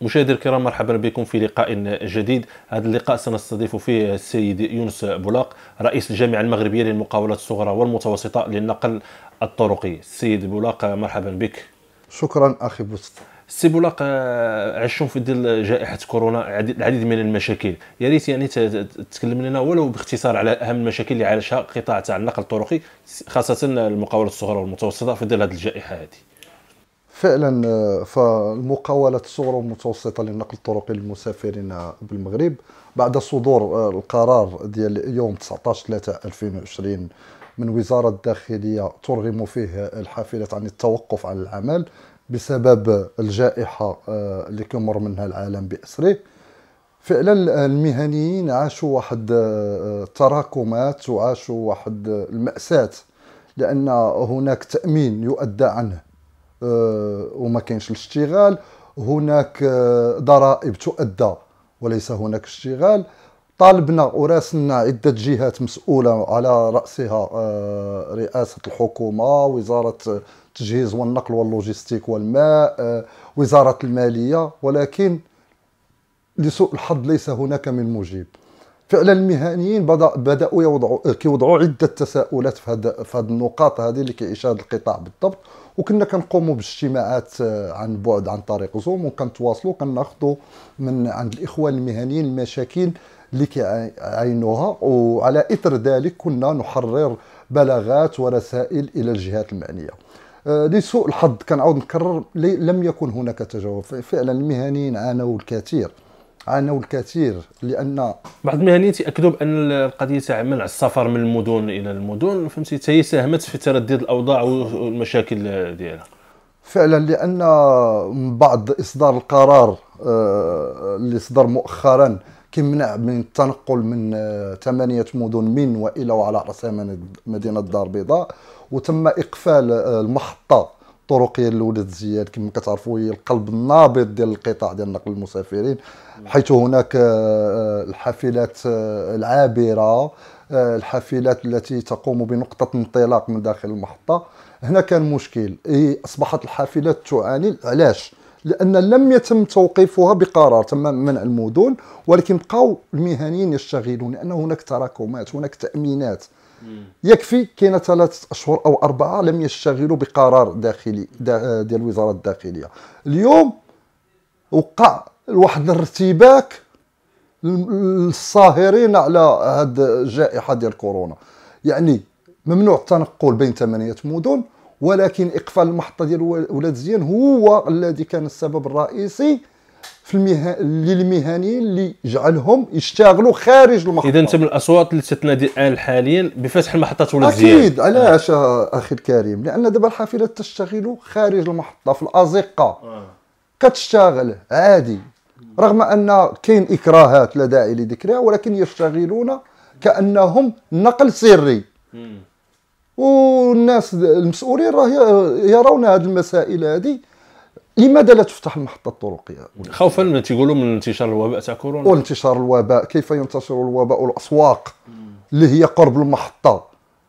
مشاهدي الكرام مرحبا بكم في لقاء جديد هذا اللقاء سنستضيف فيه السيد يونس بولاق رئيس الجامعة المغربية للمقاولات الصغرى والمتوسطة للنقل الطرقي السيد بولاق مرحبا بك شكرا أخي بوست السيد بولاق عشتم في ظل جائحة كورونا العديد من المشاكل يا ريت يعني تتكلم لنا ولو باختصار على أهم المشاكل اللي عاشها قطاع تاع النقل الطرقي خاصة المقاولات الصغرى والمتوسطة في ظل هذه الجائحة هذه فعلا آه، فالمقاولات الصغرى والمتوسطه للنقل الطرقي للمسافرين بالمغرب بعد صدور آه، القرار ديال يوم 19 3 2020 من وزاره الداخليه ترغم فيه الحافلات عن التوقف عن العمل بسبب الجائحه آه، اللي كمر منها العالم باسره فعلا المهنيين عاشوا واحد تراكمات وعاشوا واحد المأساة لأن هناك تأمين يؤدى عنه آه، وما كاينش الاشتغال هناك آه، ضرائب تؤدى وليس هناك اشتغال طالبنا وراسلنا عدة جهات مسؤولة على رأسها آه، رئاسة الحكومة وزارة التجهيز والنقل واللوجستيك والماء وزارة المالية ولكن لسوء الحظ ليس هناك من مجيب فعلا المهنيين بداوا يوضعوا كيوضعوا عده تساؤلات في هذه في هذه النقاط هذه اللي كيعيش هذا القطاع بالضبط وكنا كنقوموا باجتماعات آه، عن بعد عن طريق زوم وكنتواصلوا كناخذوا من عند الاخوان المهنيين المشاكل اللي كيعينوها وعلى اثر ذلك كنا نحرر بلاغات ورسائل الى الجهات المعنيه آه، لسوء الحظ كنعاود نكرر لم يكن هناك تجاوب فعلا المهنيين عانوا الكثير عانوا الكثير لان بعض المهنيين تاكدوا بان القضيه تاع عمل على السفر من المدن الى المدن فهمتي حتى هي ساهمت في تردد الاوضاع والمشاكل ديالها فعلا لان من بعد اصدار القرار اللي آه، صدر مؤخرا كيمنع من التنقل من آه، ثمانية مدن من وإلى وعلى رأسها مدينة الدار البيضاء وتم إقفال آه، المحطة الطرقيه للولاد زياد كما كتعرفوا هي القلب النابض ديال القطاع ديال نقل المسافرين حيث هناك آه، آه، الحافلات آه، العابره الحافلات التي تقوم بنقطه انطلاق من داخل المحطه هنا كان مشكل اصبحت الحافلات تعاني علاش لان لم يتم توقيفها بقرار تم منع المدن ولكن بقاو المهنيين يشتغلون لان هناك تراكمات هناك تامينات يكفي كاين ثلاثة أشهر أو أربعة لم يشتغلوا بقرار داخلي ديال وزارة الداخلية اليوم وقع واحد الارتباك الصاهرين على هاد الجائحة ديال كورونا يعني ممنوع التنقل بين ثمانية مدن ولكن إقفال المحطة ديال ولاد زيان هو الذي كان السبب الرئيسي في المه... للمهنيين اللي جعلهم يشتغلوا خارج المحطه اذا انت من الاصوات اللي تتنادي الان حاليا بفتح المحطات ولا اكيد علاش آه. اخي الكريم لان دابا الحافلات تشتغل خارج المحطه في الازقه آه. كتشتغل عادي رغم ان كاين اكراهات لا داعي لذكرها ولكن يشتغلون كانهم نقل سري والناس المسؤولين راه يرون هذه المسائل هذه لماذا لا تفتح المحطه الطرقيه؟ خوفا من تيقولوا من انتشار الوباء تاع كورونا وانتشار الوباء كيف ينتشر الوباء الاسواق اللي هي قرب المحطه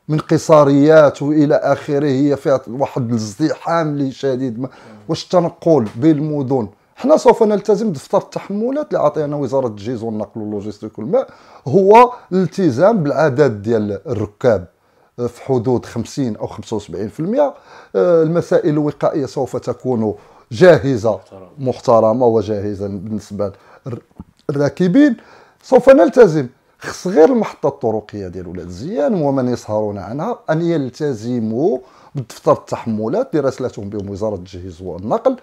من قصاريات والى اخره هي فيها واحد الازدحام اللي شديد واش التنقل بين المدن حنا سوف نلتزم دفتر التحملات اللي عطينا وزاره الجيز والنقل واللوجيستيك والماء هو الالتزام بالعدد ديال الركاب في حدود 50 او 75% آه، المسائل الوقائيه سوف تكون جاهزه محترمه وجاهزه بالنسبه للراكبين سوف نلتزم خص غير المحطه الطرقيه ديال ولاد زيان ومن يسهرون عنها ان يلتزموا بدفتر التحملات اللي بهم وزاره التجهيز والنقل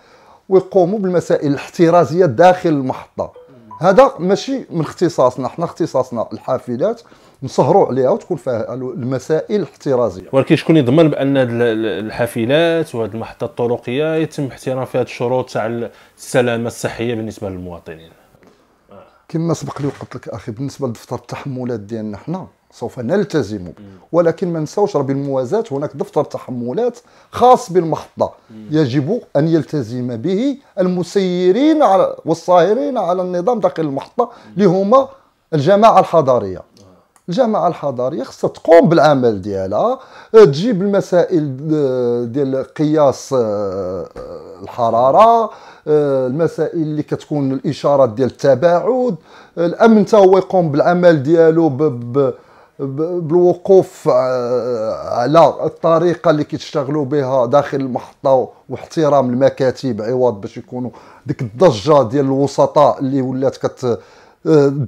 ويقوموا بالمسائل الاحترازيه داخل المحطه هذا ماشي من اختصاصنا احنا اختصاصنا الحافلات نسهروا عليها وتكون فيها المسائل الاحترازيه ولكن شكون يضمن بان الحافلات وهذه المحطه الطرقيه يتم احترام فيها الشروط تاع السلامه الصحيه بالنسبه للمواطنين كما سبق لي وقلت لك اخي بالنسبه لدفتر التحملات ديالنا حنا سوف نلتزم ولكن ما نساوش راه بالموازاه هناك دفتر تحملات خاص بالمحطه يجب ان يلتزم به المسيرين على والصاهرين على النظام داخل المحطه اللي هما الجماعه الحضاريه الجامعه الحضاريه خصها تقوم بالعمل ديالها آه، تجيب المسائل آه، ديال قياس آه، الحراره المسائل اللي كتكون الاشارات ديال التباعد الامن هو يقوم بالعمل ديالو بالوقوف على الطريقه اللي كيتشتغلوا بها داخل المحطه واحترام المكاتب عوض باش يكونوا ديك الضجه ديال الوسطاء اللي ولات كت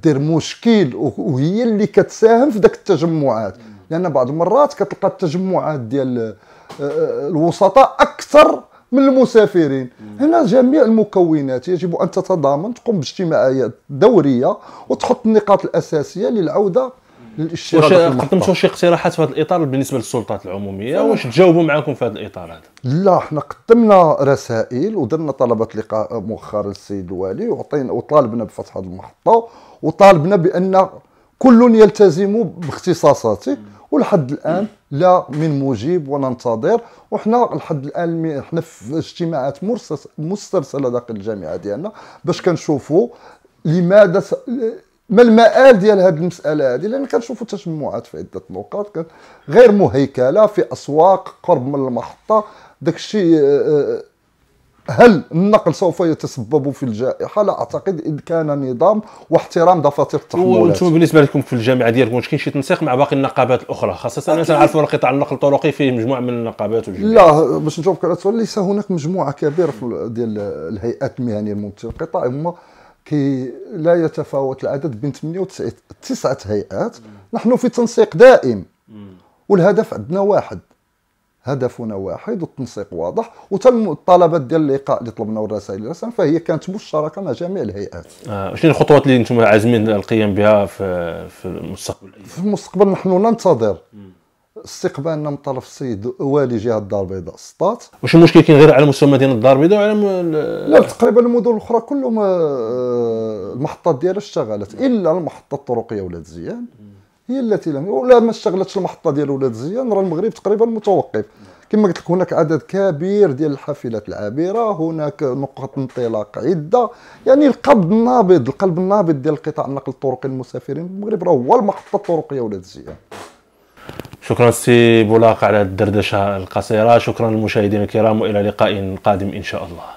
دير مشكل وهي اللي كتساهم في داك التجمعات لان بعض المرات كتلقى التجمعات ديال آه، آه، الوسطاء اكثر من المسافرين هنا جميع المكونات يجب ان تتضامن تقوم باجتماعات دوريه وتحط النقاط الاساسيه للعوده واش قدمتوا شي اقتراحات في هذا الاطار بالنسبه للسلطات العموميه واش تجاوبوا معكم في هذا الاطار هذا لا حنا قدمنا رسائل ودرنا طلبات لقاء مؤخرا للسيد الوالي وعطينا وطالبنا بفتح هذه المحطه وطالبنا بان كل يلتزم باختصاصاته ولحد الان لا من مجيب وننتظر وحنا لحد الان حنا في اجتماعات مسترسله داخل الجامعه ديالنا باش كنشوفوا لماذا ما المآل ديال هذه المساله هذه لان كنشوفوا تجمعات في عده نقاط غير مهيكله في اسواق قرب من المحطه داك الشيء آه، آه، هل النقل سوف يتسبب في الجائحه؟ لا اعتقد إن كان نظام واحترام دفاتر التحملات. وانتم بالنسبه لكم في الجامعه ديالكم واش كاين شي تنسيق مع باقي النقابات الاخرى خاصه انا تنعرفوا قطاع النقل الطرقي فيه مجموعه من النقابات والجمعيات. لا باش نجاوبك على السؤال ليس هناك مجموعه كبيره ديال الهيئات المهنيه الممثله في القطاع هما كي لا يتفاوت العدد بين 98 تسعة هيئات نحن في تنسيق دائم والهدف عندنا واحد هدفنا واحد والتنسيق واضح وتم الطلبات ديال اللقاء اللي طلبنا والرسائل اللي رسلنا فهي كانت مشتركه مع جميع الهيئات. آه شنو الخطوات اللي انتم عازمين القيام بها في في المستقبل؟ في المستقبل نحن ننتظر مم. استقبالنا من طرف السيد والي جهه الدار البيضاء سطات واش المشكل كاين غير على مستوى مدينه الدار البيضاء وعلى م... لا تقريبا المدن الاخرى كلهم آه، المحطات ديالها اشتغلت الا المحطه الطرقيه ولاد زيان هي التي لم ولا ما اشتغلتش المحطه ديال ولاد زيان راه المغرب تقريبا متوقف كما قلت لك هناك عدد كبير ديال الحافلات العابره هناك نقط انطلاق عده يعني القلب النابض القلب النابض ديال قطاع النقل الطرقي المسافرين المغرب راه هو المحطه الطرقيه ولاد زيان شكرا سي بولاق على الدردشه القصيره شكرا للمشاهدين الكرام والى لقاء قادم ان شاء الله